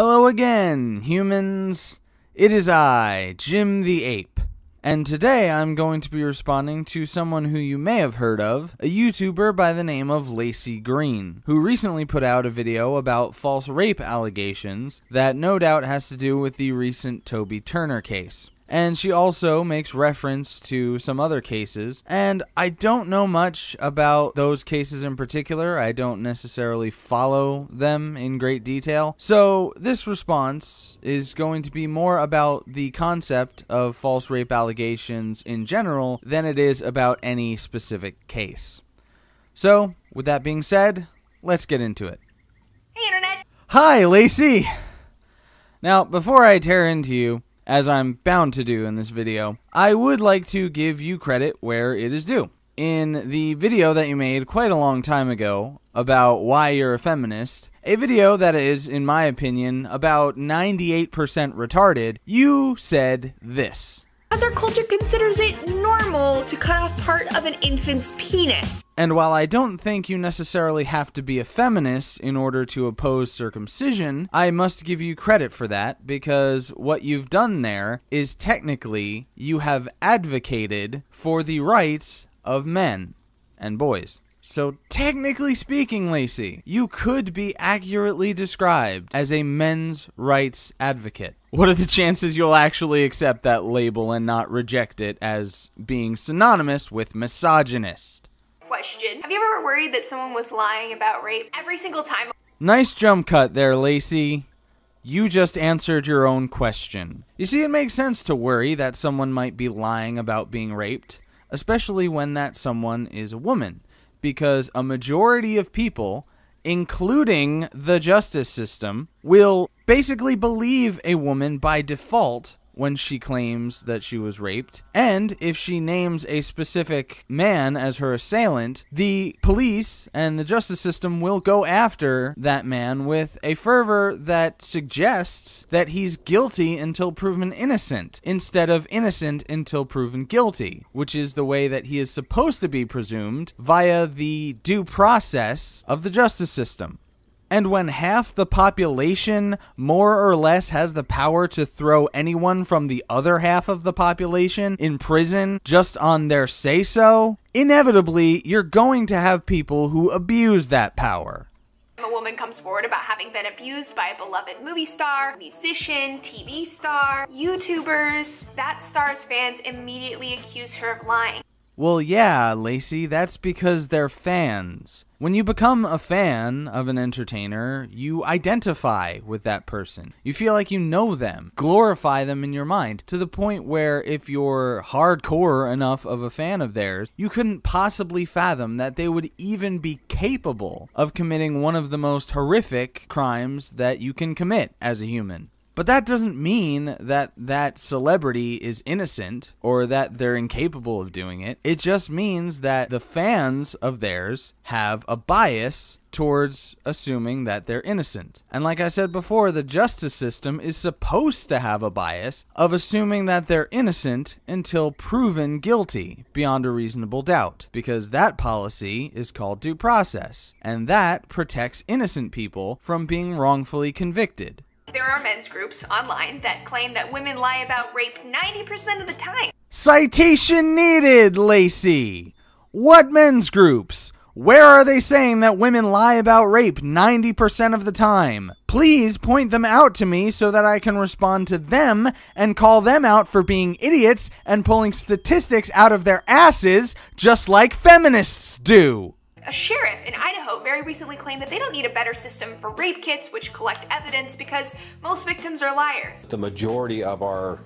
Hello again, humans. It is I, Jim the Ape. And today I'm going to be responding to someone who you may have heard of, a YouTuber by the name of Lacey Green, who recently put out a video about false rape allegations that no doubt has to do with the recent Toby Turner case and she also makes reference to some other cases. And I don't know much about those cases in particular, I don't necessarily follow them in great detail. So, this response is going to be more about the concept of false rape allegations in general than it is about any specific case. So, with that being said, let's get into it. Hey, Internet! Hi, Lacey! Now, before I tear into you, as I'm bound to do in this video, I would like to give you credit where it is due. In the video that you made quite a long time ago about why you're a feminist, a video that is, in my opinion, about 98% retarded, you said this as our culture considers it normal to cut off part of an infant's penis. And while I don't think you necessarily have to be a feminist in order to oppose circumcision, I must give you credit for that because what you've done there is technically you have advocated for the rights of men and boys. So, technically speaking, Lacey, you could be accurately described as a men's rights advocate. What are the chances you'll actually accept that label and not reject it as being synonymous with misogynist? Question Have you ever worried that someone was lying about rape every single time? Nice jump cut there, Lacey. You just answered your own question. You see, it makes sense to worry that someone might be lying about being raped, especially when that someone is a woman because a majority of people, including the justice system, will basically believe a woman by default when she claims that she was raped, and if she names a specific man as her assailant, the police and the justice system will go after that man with a fervor that suggests that he's guilty until proven innocent, instead of innocent until proven guilty, which is the way that he is supposed to be presumed via the due process of the justice system. And when half the population more or less has the power to throw anyone from the other half of the population in prison just on their say so, inevitably you're going to have people who abuse that power. A woman comes forward about having been abused by a beloved movie star, musician, TV star, YouTubers. That star's fans immediately accuse her of lying. Well, yeah, Lacey, that's because they're fans. When you become a fan of an entertainer, you identify with that person. You feel like you know them, glorify them in your mind, to the point where if you're hardcore enough of a fan of theirs, you couldn't possibly fathom that they would even be capable of committing one of the most horrific crimes that you can commit as a human. But that doesn't mean that that celebrity is innocent or that they're incapable of doing it. It just means that the fans of theirs have a bias towards assuming that they're innocent. And like I said before, the justice system is supposed to have a bias of assuming that they're innocent until proven guilty beyond a reasonable doubt, because that policy is called due process, and that protects innocent people from being wrongfully convicted. There are men's groups online that claim that women lie about rape 90% of the time. Citation needed, Lacey! What men's groups? Where are they saying that women lie about rape 90% of the time? Please point them out to me so that I can respond to them and call them out for being idiots and pulling statistics out of their asses just like feminists do. A sheriff in Idaho very recently claimed that they don't need a better system for rape kits, which collect evidence, because most victims are liars. The majority of our,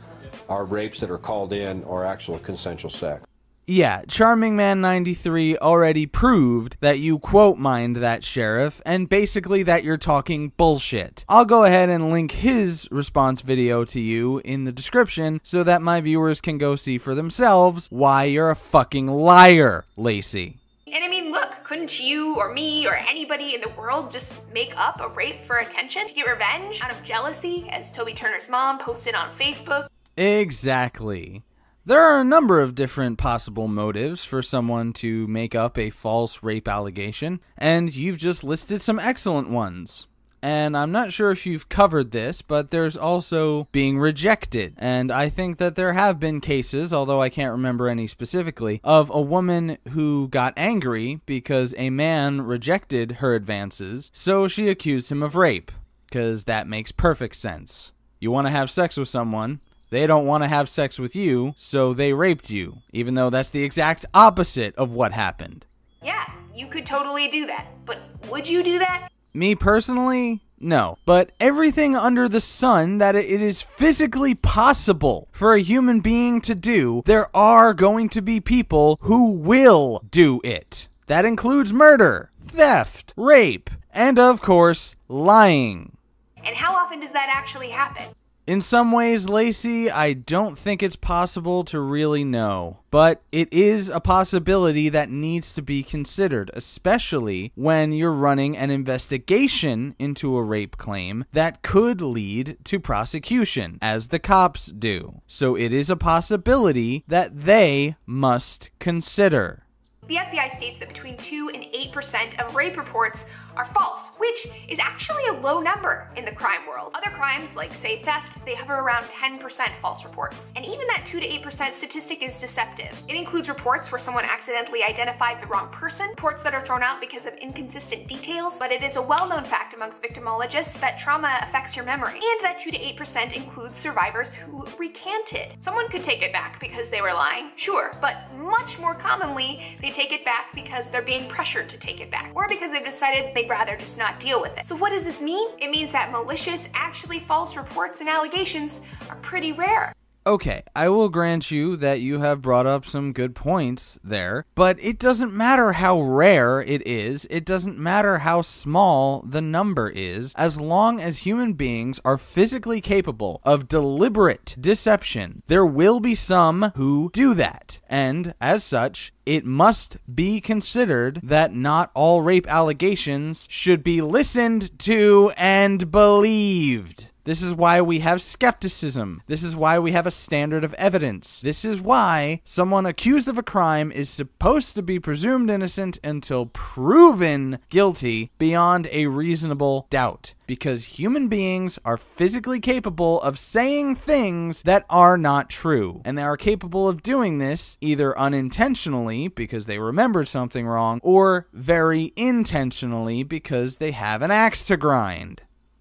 our rapes that are called in are actual consensual sex. Yeah, Charming Man 93 already proved that you quote mind that sheriff and basically that you're talking bullshit. I'll go ahead and link his response video to you in the description so that my viewers can go see for themselves why you're a fucking liar, Lacey. And I mean, look, couldn't you or me or anybody in the world just make up a rape for attention to get revenge out of jealousy, as Toby Turner's mom posted on Facebook? Exactly. There are a number of different possible motives for someone to make up a false rape allegation, and you've just listed some excellent ones. And I'm not sure if you've covered this, but there's also being rejected. And I think that there have been cases, although I can't remember any specifically, of a woman who got angry because a man rejected her advances, so she accused him of rape. Because that makes perfect sense. You want to have sex with someone, they don't want to have sex with you, so they raped you, even though that's the exact opposite of what happened. Yeah, you could totally do that. But would you do that? Me personally, no. But everything under the sun that it is physically possible for a human being to do, there are going to be people who will do it. That includes murder, theft, rape, and of course, lying. And how often does that actually happen? In some ways, Lacey, I don't think it's possible to really know, but it is a possibility that needs to be considered, especially when you're running an investigation into a rape claim that could lead to prosecution, as the cops do. So it is a possibility that they must consider. The FBI states that between 2 and 8% of rape reports are false, which is actually a low number in the crime world. Other crimes, like say theft, they hover around 10% false reports. And even that 2 to 8% statistic is deceptive. It includes reports where someone accidentally identified the wrong person, reports that are thrown out because of inconsistent details, but it is a well-known fact amongst victimologists that trauma affects your memory. And that 2 to 8% includes survivors who recanted. Someone could take it back because they were lying, sure, but much more commonly, they take it back because they're being pressured to take it back, or because they've decided they they'd rather just not deal with it. So what does this mean? It means that malicious, actually false reports and allegations are pretty rare. Okay, I will grant you that you have brought up some good points there, but it doesn't matter how rare it is, it doesn't matter how small the number is, as long as human beings are physically capable of deliberate deception, there will be some who do that. And as such, it must be considered that not all rape allegations should be listened to and believed. This is why we have skepticism. This is why we have a standard of evidence. This is why someone accused of a crime is supposed to be presumed innocent until proven guilty beyond a reasonable doubt. Because human beings are physically capable of saying things that are not true. And they are capable of doing this either unintentionally because they remembered something wrong, or very intentionally because they have an axe to grind.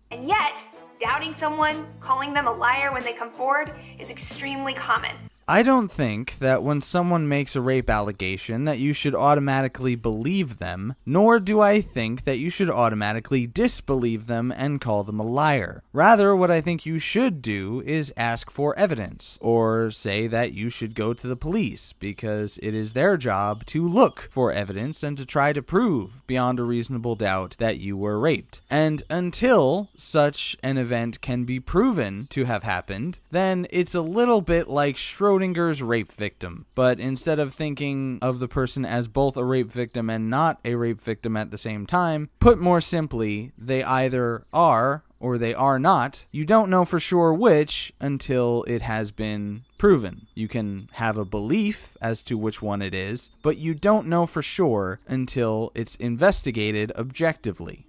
And yet, Doubting someone, calling them a liar when they come forward, is extremely common. I don't think that when someone makes a rape allegation that you should automatically believe them, nor do I think that you should automatically disbelieve them and call them a liar. Rather, what I think you should do is ask for evidence, or say that you should go to the police, because it is their job to look for evidence and to try to prove beyond a reasonable doubt that you were raped. And until such an event can be proven to have happened, then it's a little bit like Schroeder Schrodinger's rape victim, but instead of thinking of the person as both a rape victim and not a rape victim at the same time, put more simply, they either are or they are not. You don't know for sure which until it has been proven. You can have a belief as to which one it is, but you don't know for sure until it's investigated objectively.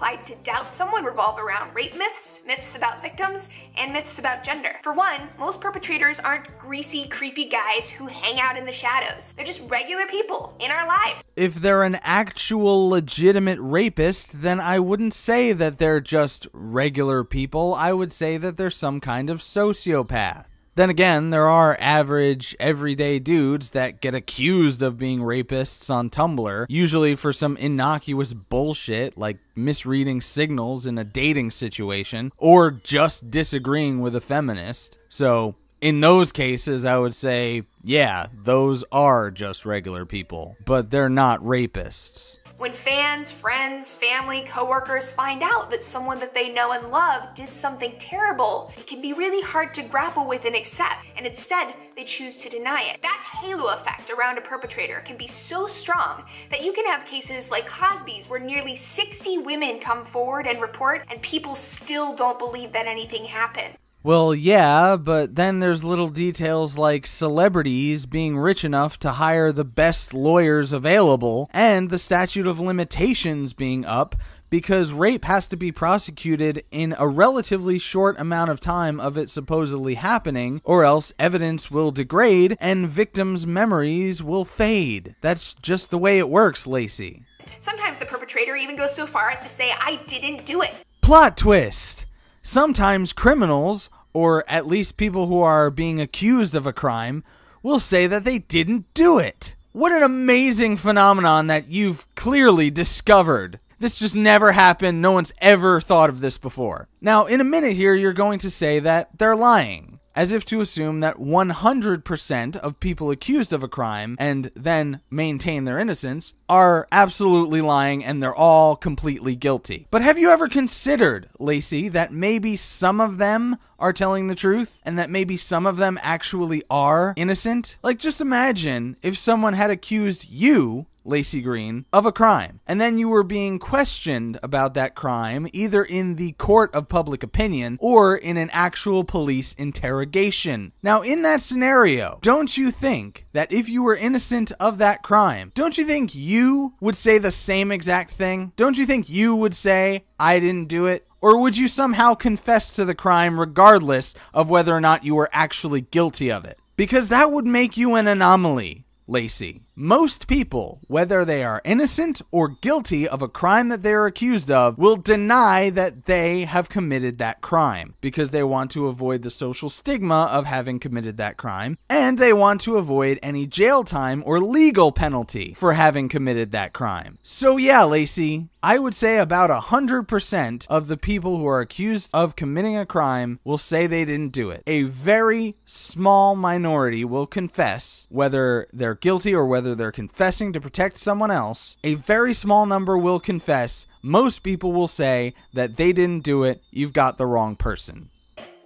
Clyde to doubt someone revolve around rape myths, myths about victims, and myths about gender. For one, most perpetrators aren't greasy, creepy guys who hang out in the shadows. They're just regular people in our lives. If they're an actual legitimate rapist, then I wouldn't say that they're just regular people. I would say that they're some kind of sociopath. Then again, there are average, everyday dudes that get accused of being rapists on Tumblr, usually for some innocuous bullshit like misreading signals in a dating situation or just disagreeing with a feminist. So, in those cases, I would say, yeah, those are just regular people, but they're not rapists. When fans, friends, family, coworkers find out that someone that they know and love did something terrible, it can be really hard to grapple with and accept, and instead, they choose to deny it. That halo effect around a perpetrator can be so strong that you can have cases like Cosby's where nearly 60 women come forward and report, and people still don't believe that anything happened. Well, yeah, but then there's little details like celebrities being rich enough to hire the best lawyers available, and the statute of limitations being up because rape has to be prosecuted in a relatively short amount of time of it supposedly happening, or else evidence will degrade and victims' memories will fade. That's just the way it works, Lacey. Sometimes the perpetrator even goes so far as to say, I didn't do it. Plot twist! Sometimes criminals, or at least people who are being accused of a crime, will say that they didn't do it. What an amazing phenomenon that you've clearly discovered. This just never happened. No one's ever thought of this before. Now, in a minute here, you're going to say that they're lying as if to assume that 100% of people accused of a crime and then maintain their innocence are absolutely lying and they're all completely guilty. But have you ever considered, Lacey, that maybe some of them are telling the truth and that maybe some of them actually are innocent? Like, just imagine if someone had accused you Lacey Green, of a crime. And then you were being questioned about that crime, either in the court of public opinion or in an actual police interrogation. Now, in that scenario, don't you think that if you were innocent of that crime, don't you think you would say the same exact thing? Don't you think you would say, I didn't do it? Or would you somehow confess to the crime regardless of whether or not you were actually guilty of it? Because that would make you an anomaly, Lacey. Most people, whether they are innocent or guilty of a crime that they are accused of, will deny that they have committed that crime because they want to avoid the social stigma of having committed that crime and they want to avoid any jail time or legal penalty for having committed that crime. So, yeah, Lacey, I would say about 100% of the people who are accused of committing a crime will say they didn't do it. A very small minority will confess, whether they're guilty or whether they're confessing to protect someone else. A very small number will confess. Most people will say that they didn't do it, you've got the wrong person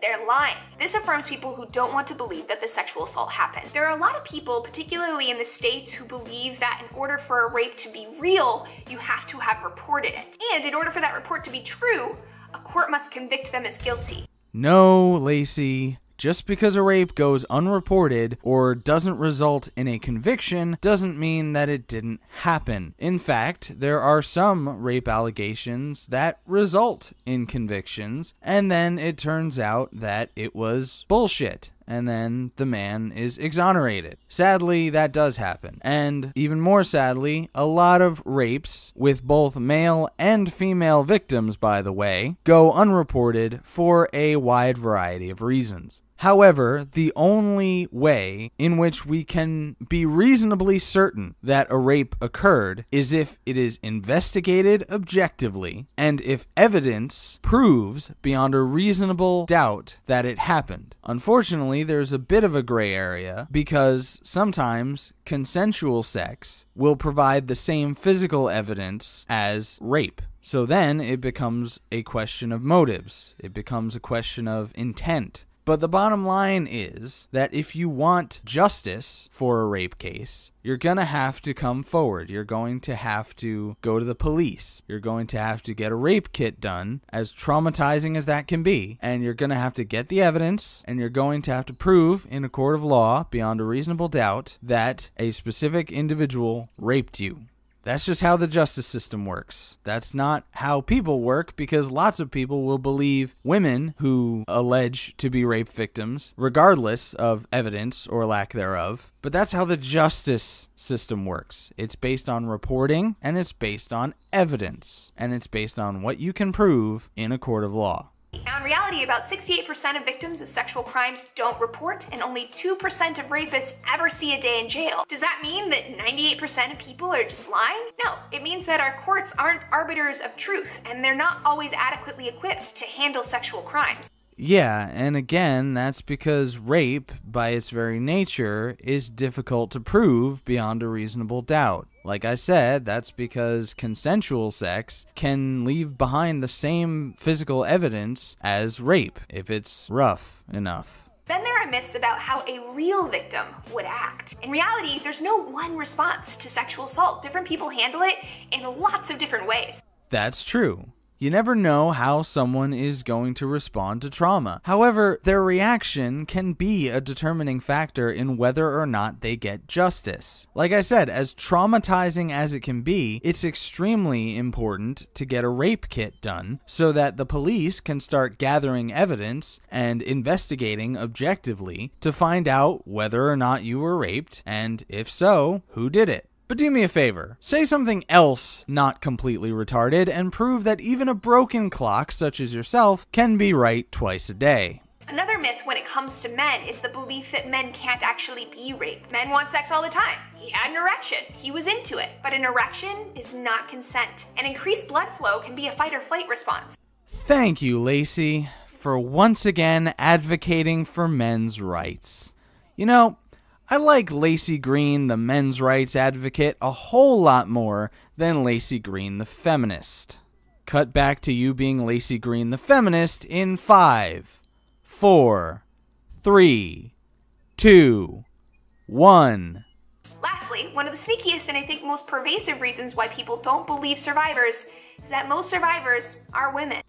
they're lying. This affirms people who don't want to believe that the sexual assault happened. There are a lot of people, particularly in the States, who believe that in order for a rape to be real, you have to have reported it. And in order for that report to be true, a court must convict them as guilty. No, Lacey. Just because a rape goes unreported or doesn't result in a conviction doesn't mean that it didn't happen. In fact, there are some rape allegations that result in convictions, and then it turns out that it was bullshit and then the man is exonerated. Sadly, that does happen. And even more sadly, a lot of rapes, with both male and female victims, by the way, go unreported for a wide variety of reasons. However, the only way in which we can be reasonably certain that a rape occurred is if it is investigated objectively and if evidence proves beyond a reasonable doubt that it happened. Unfortunately, there's a bit of a gray area because sometimes consensual sex will provide the same physical evidence as rape. So then it becomes a question of motives. It becomes a question of intent. But the bottom line is that if you want justice for a rape case, you're going to have to come forward. You're going to have to go to the police. You're going to have to get a rape kit done, as traumatizing as that can be. And you're going to have to get the evidence, and you're going to have to prove in a court of law, beyond a reasonable doubt, that a specific individual raped you. That's just how the justice system works. That's not how people work because lots of people will believe women who allege to be rape victims, regardless of evidence or lack thereof. But that's how the justice system works. It's based on reporting and it's based on evidence and it's based on what you can prove in a court of law. Now, in reality, about 68% of victims of sexual crimes don't report, and only 2% of rapists ever see a day in jail. Does that mean that 98% of people are just lying? No, it means that our courts aren't arbiters of truth, and they're not always adequately equipped to handle sexual crimes. Yeah, and again, that's because rape, by its very nature, is difficult to prove beyond a reasonable doubt. Like I said, that's because consensual sex can leave behind the same physical evidence as rape if it's rough enough. Then there are myths about how a real victim would act. In reality, there's no one response to sexual assault. Different people handle it in lots of different ways. That's true. You never know how someone is going to respond to trauma. However, their reaction can be a determining factor in whether or not they get justice. Like I said, as traumatizing as it can be, it's extremely important to get a rape kit done so that the police can start gathering evidence and investigating objectively to find out whether or not you were raped and, if so, who did it. But do me a favor, say something else not completely retarded and prove that even a broken clock, such as yourself, can be right twice a day. Another myth when it comes to men is the belief that men can't actually be raped. Men want sex all the time. He had an erection. He was into it. But an erection is not consent. And increased blood flow can be a fight or flight response. Thank you, Lacey, for once again advocating for men's rights. You know, I like Lacey Green, the men's rights advocate, a whole lot more than Lacey Green, the feminist. Cut back to you being Lacey Green, the feminist, in five, four, three, two, one. Lastly, one of the sneakiest and I think most pervasive reasons why people don't believe survivors is that most survivors are women.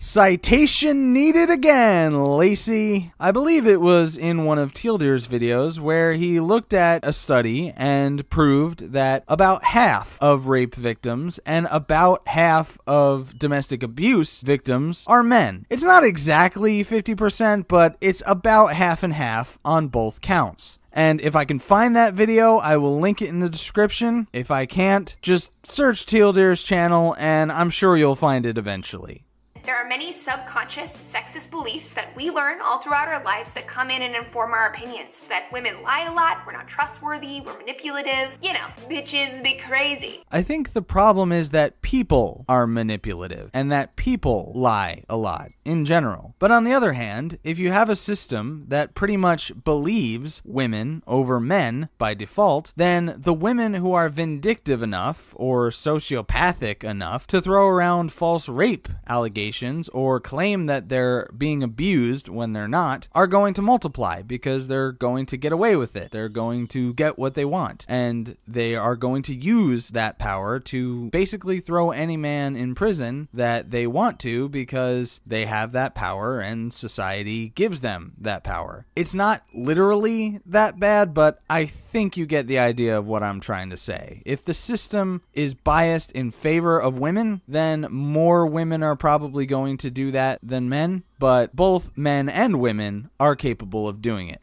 Citation needed again, Lacey. I believe it was in one of Tealdeer's videos where he looked at a study and proved that about half of rape victims and about half of domestic abuse victims are men. It's not exactly 50%, but it's about half and half on both counts. And if I can find that video, I will link it in the description. If I can't, just search Tealdeer's channel and I'm sure you'll find it eventually. There are many subconscious sexist beliefs that we learn all throughout our lives that come in and inform our opinions. That women lie a lot, we're not trustworthy, we're manipulative, you know, bitches be crazy. I think the problem is that people are manipulative and that people lie a lot in general. But on the other hand, if you have a system that pretty much believes women over men by default, then the women who are vindictive enough or sociopathic enough to throw around false rape allegations or claim that they're being abused when they're not are going to multiply because they're going to get away with it. They're going to get what they want. And they are going to use that power to basically throw any man in prison that they want to because they have that power and society gives them that power. It's not literally that bad, but I think you get the idea of what I'm trying to say. If the system is biased in favor of women, then more women are probably probably going to do that than men, but both men and women are capable of doing it.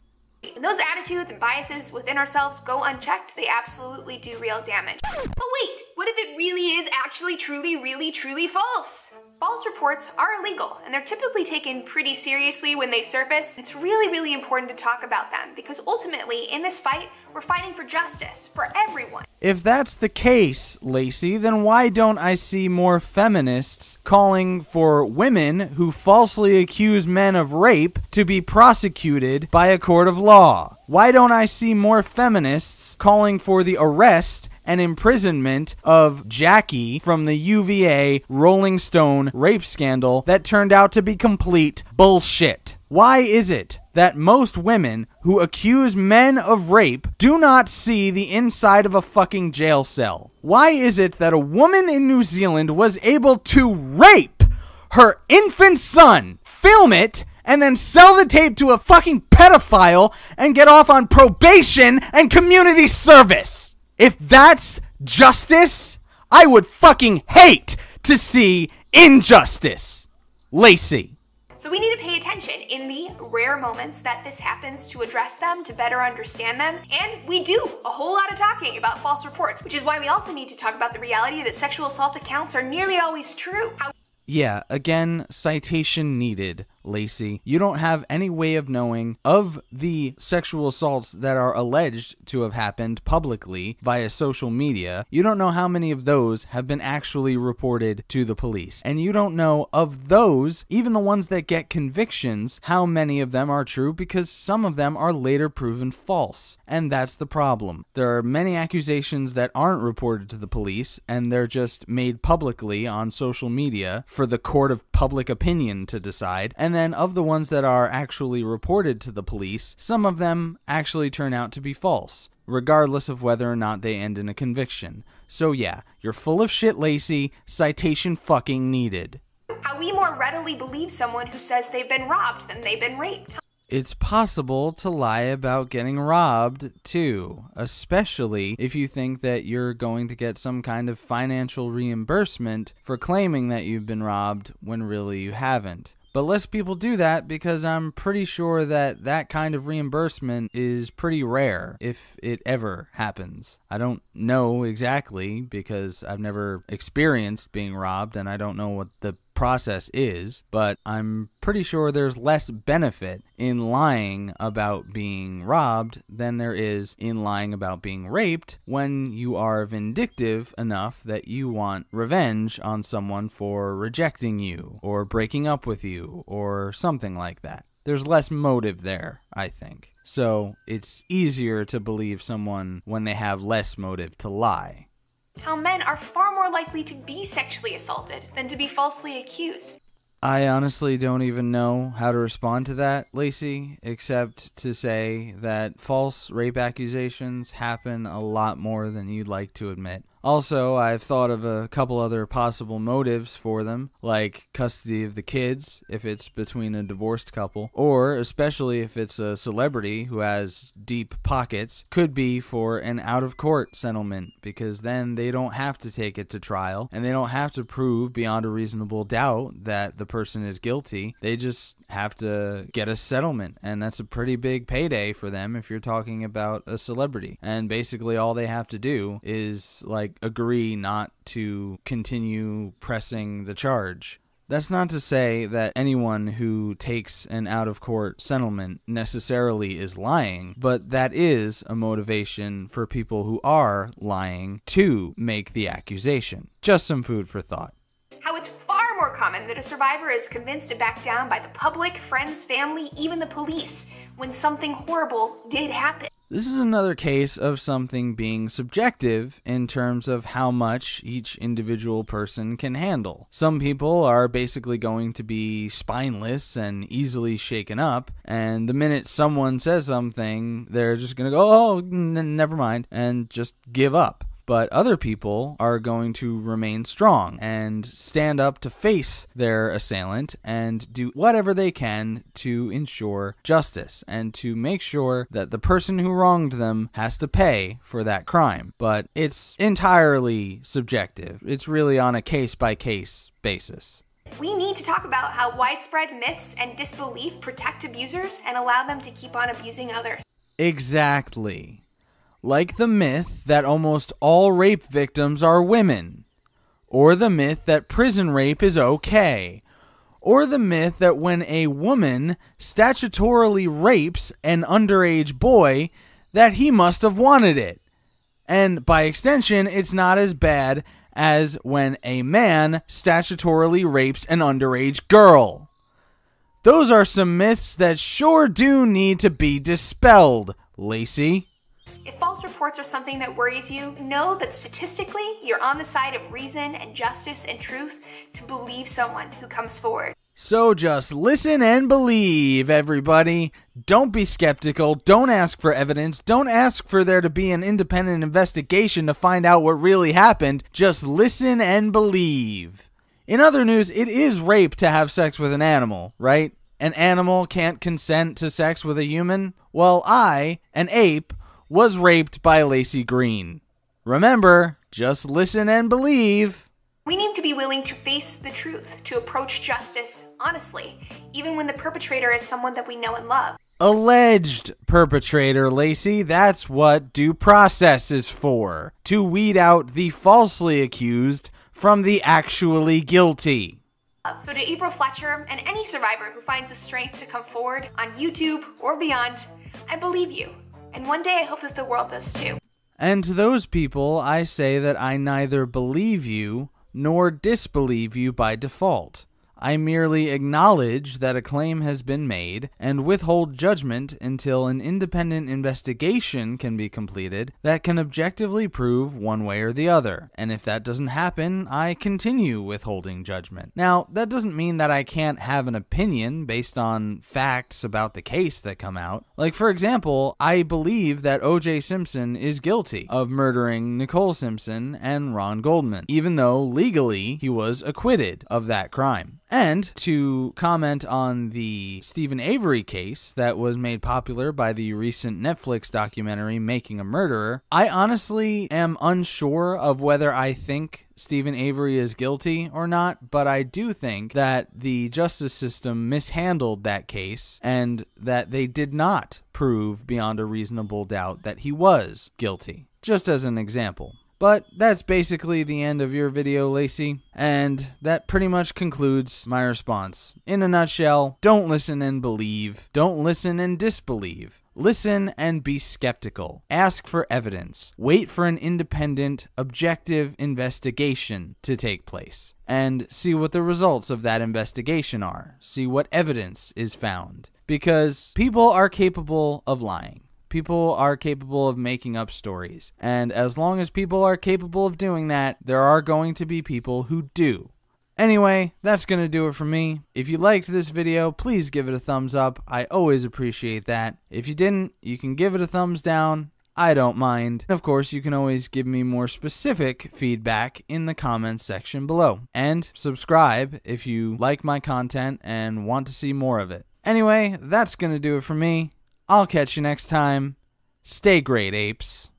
Those attitudes and biases within ourselves go unchecked, they absolutely do real damage. But wait, what if it really is actually, truly, really, truly false? False reports are illegal and they're typically taken pretty seriously when they surface. It's really, really important to talk about them because ultimately, in this fight, we're fighting for justice for everyone. If that's the case, Lacey, then why don't I see more feminists calling for women who falsely accuse men of rape to be prosecuted by a court of law? Why don't I see more feminists calling for the arrest and imprisonment of Jackie from the UVA Rolling Stone rape scandal that turned out to be complete bullshit. Why is it that most women who accuse men of rape do not see the inside of a fucking jail cell? Why is it that a woman in New Zealand was able to rape her infant son, film it, and then sell the tape to a fucking pedophile and get off on probation and community service? If that's justice, I would fucking hate to see injustice. Lacey. So we need to pay attention in the rare moments that this happens to address them, to better understand them. And we do a whole lot of talking about false reports, which is why we also need to talk about the reality that sexual assault accounts are nearly always true. How- yeah, again, citation needed. Lacey, you don't have any way of knowing of the sexual assaults that are alleged to have happened publicly via social media. You don't know how many of those have been actually reported to the police. And you don't know of those, even the ones that get convictions, how many of them are true because some of them are later proven false. And that's the problem. There are many accusations that aren't reported to the police and they're just made publicly on social media for the court of public opinion to decide. And then of the ones that are actually reported to the police, some of them actually turn out to be false, regardless of whether or not they end in a conviction. So yeah, you're full of shit, Lacey. Citation fucking needed. How we more readily believe someone who says they've been robbed than they've been raped. It's possible to lie about getting robbed too, especially if you think that you're going to get some kind of financial reimbursement for claiming that you've been robbed when really you haven't. But less people do that because I'm pretty sure that that kind of reimbursement is pretty rare if it ever happens. I don't know exactly because I've never experienced being robbed and I don't know what the process is, but I'm pretty sure there's less benefit in lying about being robbed than there is in lying about being raped when you are vindictive enough that you want revenge on someone for rejecting you or breaking up with you or something like that. There's less motive there, I think. So it's easier to believe someone when they have less motive to lie how men are far more likely to be sexually assaulted than to be falsely accused. I honestly don't even know how to respond to that, Lacey, except to say that false rape accusations happen a lot more than you'd like to admit. Also, I've thought of a couple other possible motives for them, like custody of the kids if it's between a divorced couple, or especially if it's a celebrity who has deep pockets, could be for an out of court settlement because then they don't have to take it to trial and they don't have to prove beyond a reasonable doubt that the person is guilty. They just have to get a settlement, and that's a pretty big payday for them if you're talking about a celebrity. And basically, all they have to do is like agree not to continue pressing the charge. That's not to say that anyone who takes an out of court settlement necessarily is lying, but that is a motivation for people who are lying to make the accusation. Just some food for thought. How it's far more common that a survivor is convinced to back down by the public, friends, family, even the police when something horrible did happen. This is another case of something being subjective in terms of how much each individual person can handle. Some people are basically going to be spineless and easily shaken up, and the minute someone says something, they're just going to go, oh, never mind, and just give up but other people are going to remain strong and stand up to face their assailant and do whatever they can to ensure justice and to make sure that the person who wronged them has to pay for that crime. But it's entirely subjective, it's really on a case by case basis. We need to talk about how widespread myths and disbelief protect abusers and allow them to keep on abusing others. Exactly like the myth that almost all rape victims are women, or the myth that prison rape is okay, or the myth that when a woman statutorily rapes an underage boy, that he must have wanted it. And by extension, it's not as bad as when a man statutorily rapes an underage girl. Those are some myths that sure do need to be dispelled, Lacey. If false reports are something that worries you, know that statistically, you're on the side of reason and justice and truth to believe someone who comes forward. So just listen and believe, everybody. Don't be skeptical. Don't ask for evidence. Don't ask for there to be an independent investigation to find out what really happened. Just listen and believe. In other news, it is rape to have sex with an animal, right? An animal can't consent to sex with a human? Well, I, an ape, was raped by Lacey Green. Remember, just listen and believe. We need to be willing to face the truth, to approach justice honestly, even when the perpetrator is someone that we know and love. Alleged perpetrator, Lacey, that's what due process is for to weed out the falsely accused from the actually guilty. So, to April Fletcher and any survivor who finds the strength to come forward on YouTube or beyond, I believe you. And one day I hope that the world does too. And to those people, I say that I neither believe you nor disbelieve you by default. I merely acknowledge that a claim has been made and withhold judgment until an independent investigation can be completed that can objectively prove one way or the other. And if that doesn't happen, I continue withholding judgment. Now, that doesn't mean that I can't have an opinion based on facts about the case that come out. Like, for example, I believe that O.J. Simpson is guilty of murdering Nicole Simpson and Ron Goldman, even though legally he was acquitted of that crime. And to comment on the Stephen Avery case that was made popular by the recent Netflix documentary Making a Murderer, I honestly am unsure of whether I think Stephen Avery is guilty or not, but I do think that the justice system mishandled that case and that they did not prove beyond a reasonable doubt that he was guilty. Just as an example. But that's basically the end of your video, Lacey. And that pretty much concludes my response. In a nutshell, don't listen and believe. Don't listen and disbelieve. Listen and be skeptical. Ask for evidence. Wait for an independent, objective investigation to take place. And see what the results of that investigation are. See what evidence is found. Because people are capable of lying. People are capable of making up stories. And as long as people are capable of doing that, there are going to be people who do. Anyway, that's going to do it for me. If you liked this video, please give it a thumbs up. I always appreciate that. If you didn't, you can give it a thumbs down. I don't mind. And of course, you can always give me more specific feedback in the comments section below. And subscribe if you like my content and want to see more of it. Anyway, that's going to do it for me. I'll catch you next time. Stay great, apes.